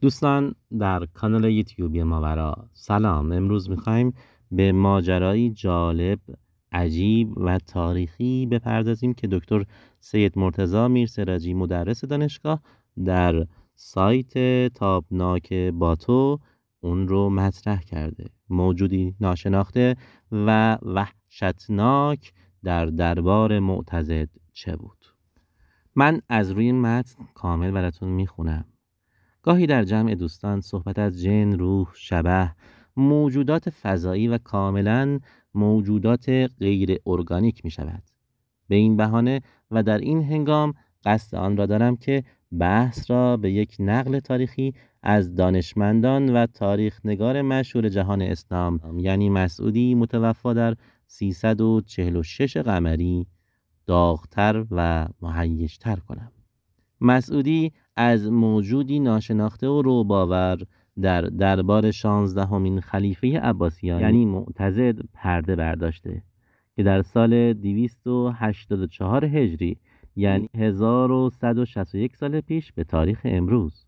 دوستان در کانال یوتیوب ماورا سلام امروز میخوایم به ماجرایی جالب عجیب و تاریخی بپردازیم که دکتر سید مرتزا میرسراجی مدرس دانشگاه در سایت تابناک باتو اون رو مطرح کرده موجودی ناشناخته و وحشتناک در دربار معتزد چه بود من از روی این متن کامل براتون میخونم گاهی در جمع دوستان صحبت از جن، روح، شبه، موجودات فضایی و کاملا موجودات غیر ارگانیک می شود. به این بهانه و در این هنگام قصد آن را دارم که بحث را به یک نقل تاریخی از دانشمندان و تاریخ نگار مشهور جهان اسلام یعنی مسعودی متوفا در 346 قمری داغتر و مهیجتر کنم مسعودی از موجودی ناشناخته و روباور در دربار شانزدهمین خلیفه عباسیان یعنی معتزد پرده برداشته که در سال 284 هجری یعنی 1161 سال پیش به تاریخ امروز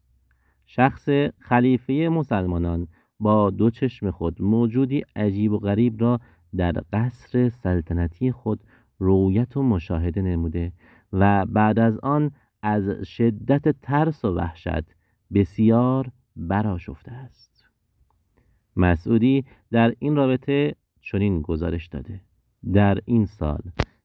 شخص خلیفه مسلمانان با دو چشم خود موجودی عجیب و غریب را در قصر سلطنتی خود رویت و مشاهده نموده و بعد از آن از شدت ترس و وحشت بسیار براشفته است مسعودی در این رابطه چنین گزارش داده در این سال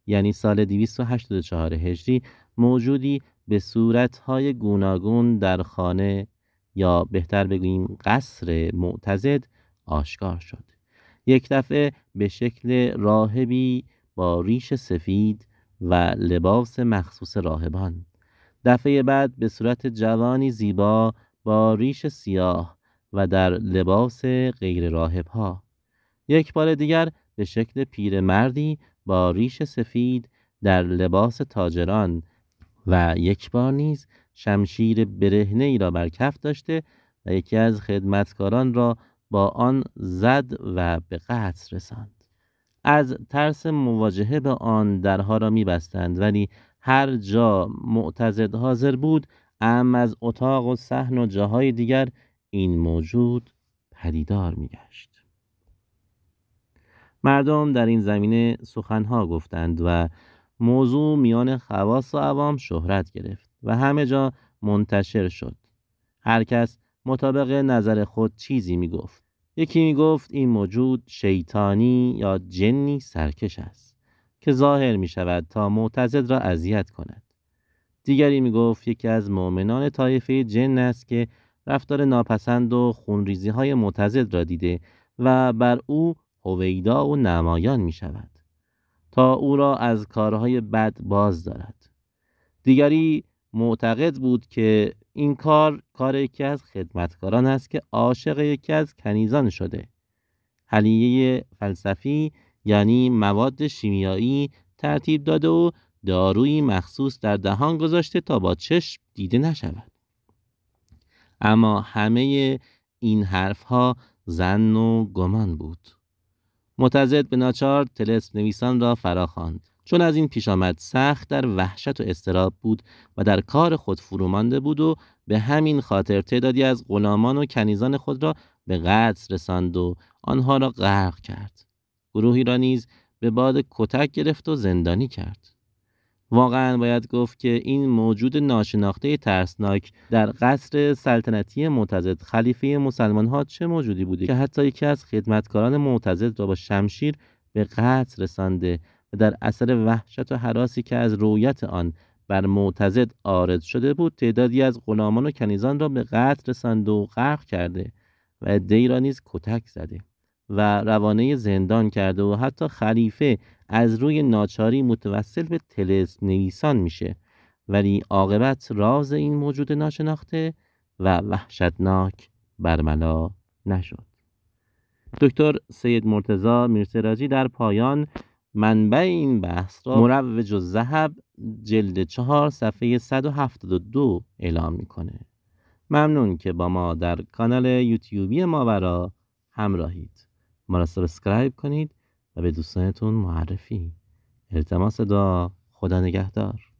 یعنی سال 284 هجری موجودی به صورتهای گوناگون در خانه یا بهتر بگوییم قصر معتزد آشکار شد یک دفعه به شکل راهبی با ریش سفید و لباس مخصوص راهبان دفعه بعد به صورت جوانی زیبا با ریش سیاه و در لباس غیر راهب ها. یک بار دیگر به شکل پیرمردی با ریش سفید در لباس تاجران و یک بار نیز شمشیر برهنه ای را بر کف داشته و یکی از خدمتکاران را با آن زد و به قتل رساند. از ترس مواجهه به آن درها را میبستند ولی هر جا معتزد حاضر بود ام از اتاق و صحن و جاهای دیگر این موجود پدیدار میگشت مردم در این زمینه سخنها گفتند و موضوع میان خواص و عوام شهرت گرفت و همه جا منتشر شد هر کس مطابق نظر خود چیزی میگفت یکی میگفت این موجود شیطانی یا جنی سرکش است که ظاهر می شود تا معتزد را اذیت کند دیگری می گفت یکی از مؤمنان طایفه جن است که رفتار ناپسند و خونریزی های معتزد را دیده و بر او هویدا و نمایان می شود تا او را از کارهای بد باز دارد دیگری معتقد بود که این کار کار یکی از خدمتکاران است که عاشق یکی از کنیزان شده حلیه فلسفی یعنی مواد شیمیایی ترتیب داده و دارویی مخصوص در دهان گذاشته تا با چشم دیده نشود اما همه این حرفها زن و گمان بود متزد به ناچار تلس نویسان را فراخواند چون از این پیش آمد سخت در وحشت و استراب بود و در کار خود فرومانده بود و به همین خاطر تعدادی از غلامان و کنیزان خود را به قتل رساند و آنها را غرق کرد گروهی را نیز به باد کتک گرفت و زندانی کرد واقعا باید گفت که این موجود ناشناخته ترسناک در قصر سلطنتی معتزد خلیفه مسلمان ها چه موجودی بوده که حتی یکی از خدمتکاران معتزد را با شمشیر به قتل رسانده و در اثر وحشت و حراسی که از رویت آن بر معتزد آرد شده بود تعدادی از غلامان و کنیزان را به قتل رسانده و غرق کرده و دیرانیز را نیز کتک زده و روانه زندان کرده و حتی خلیفه از روی ناچاری متوسل به تلس نویسان میشه ولی عاقبت راز این موجود ناشناخته و وحشتناک برملا نشد دکتر سید مرتزا میرسراجی در پایان منبع این بحث را مروج و زهب جلد چهار صفحه 172 اعلام میکنه ممنون که با ما در کانال یوتیوبی ماورا همراهید ما را سابسکرایب کنید و به دوستانتون معرفی التماس دعا خدا نگهدار